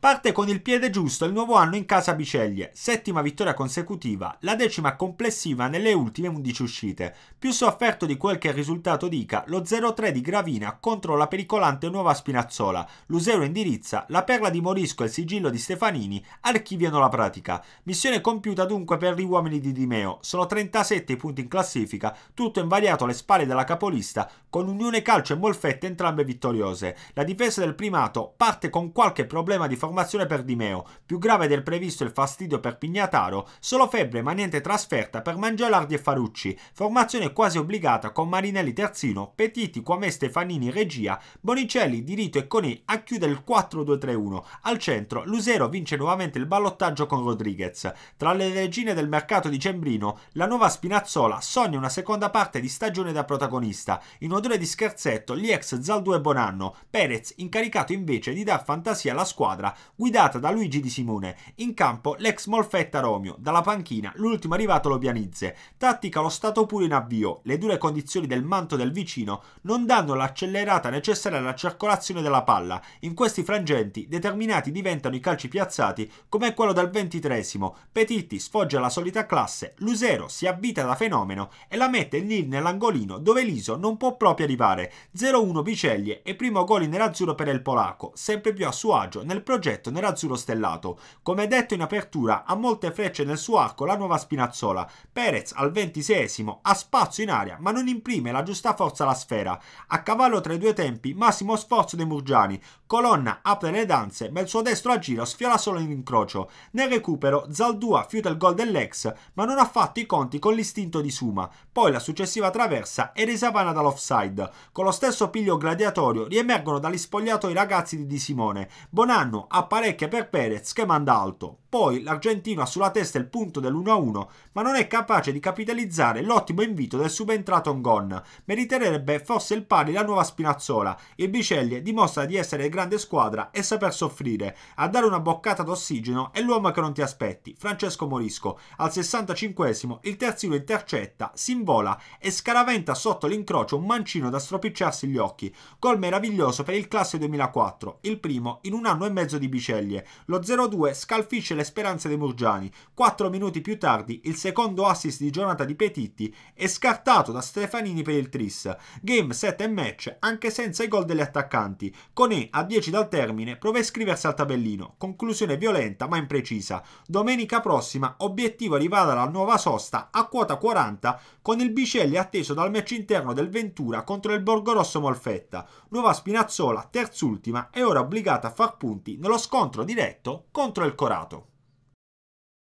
Parte con il piede giusto il nuovo anno in casa Biceglie, settima vittoria consecutiva, la decima complessiva nelle ultime 11 uscite, più sofferto di quel che il risultato dica lo 0-3 di Gravina contro la pericolante Nuova Spinazzola, l'Usero indirizza, la perla di Morisco e il sigillo di Stefanini archiviano la pratica. Missione compiuta dunque per gli uomini di Dimeo, sono 37 i punti in classifica, tutto invariato alle spalle della capolista, con Unione Calcio e molfette entrambe vittoriose. La difesa del primato parte con qualche problema di formazione formazione per Di Meo, più grave del previsto il fastidio per Pignataro, solo febbre ma niente trasferta per Mangiolardi e Farucci, formazione quasi obbligata con Marinelli terzino, Petiti, Quame Stefanini regia, Bonicelli, Dirito e Coni a chiudere il 4-2-3-1. Al centro Lusero vince nuovamente il ballottaggio con Rodriguez. Tra le regine del mercato dicembrino, la nuova Spinazzola sogna una seconda parte di stagione da protagonista. In odore di scherzetto, gli ex Zaldue Bonanno, Perez incaricato invece di dar fantasia alla squadra guidata da Luigi Di Simone. In campo l'ex Molfetta Romeo, dalla panchina l'ultimo arrivato lo Pianizze. Tattica lo stato pure in avvio, le dure condizioni del manto del vicino non danno l'accelerata necessaria alla circolazione della palla. In questi frangenti determinati diventano i calci piazzati come quello del ventitresimo. Petitti sfoggia la solita classe, Lusero si avvita da fenomeno e la mette lì nell'angolino dove Liso non può proprio arrivare. 0-1 Biceglie e primo gol in nerazzurro per il polacco, sempre più a suo agio nel progetto progetto nerazzurro stellato. Come detto in apertura, ha molte frecce nel suo arco la nuova Spinazzola. Perez al 26 ha spazio in aria, ma non imprime la giusta forza alla sfera. A cavallo tra i due tempi, massimo sforzo dei Murgiani. Colonna apre le danze, ma il suo destro a giro sfiora solo in incrocio. Nel recupero, Zaldua fiuta il gol dell'ex, ma non ha fatto i conti con l'istinto di Suma. Poi la successiva traversa è risavana dall'offside. Con lo stesso piglio gladiatorio riemergono dagli spogliato i ragazzi di Di Simone. Bonanno ha apparecchia per Perez che manda alto. Poi l'argentino ha sulla testa il punto dell'1-1, ma non è capace di capitalizzare l'ottimo invito del subentrato Ngon. Meriterebbe fosse il pari la nuova Spinazzola. Il Biceglie dimostra di essere grande squadra e saper soffrire. A dare una boccata d'ossigeno è l'uomo che non ti aspetti, Francesco Morisco. Al 65 esimo il terzino intercetta, si invola e scaraventa sotto l'incrocio un mancino da stropicciarsi gli occhi. Gol meraviglioso per il classe 2004, il primo in un anno e mezzo di Biceglie. Lo 0-2 scalfisce delle speranze dei Murgiani. Quattro minuti più tardi il secondo assist di giornata di Petitti è scartato da Stefanini per il Tris. Game 7 e match anche senza i gol degli attaccanti. Conè a 10 dal termine prova a iscriversi al tabellino. Conclusione violenta ma imprecisa. Domenica prossima obiettivo arrivare alla nuova sosta a quota 40 con il Bicelli atteso dal match interno del Ventura contro il Borgorosso Molfetta. Nuova Spinazzola terzultima è ora obbligata a far punti nello scontro diretto contro il Corato.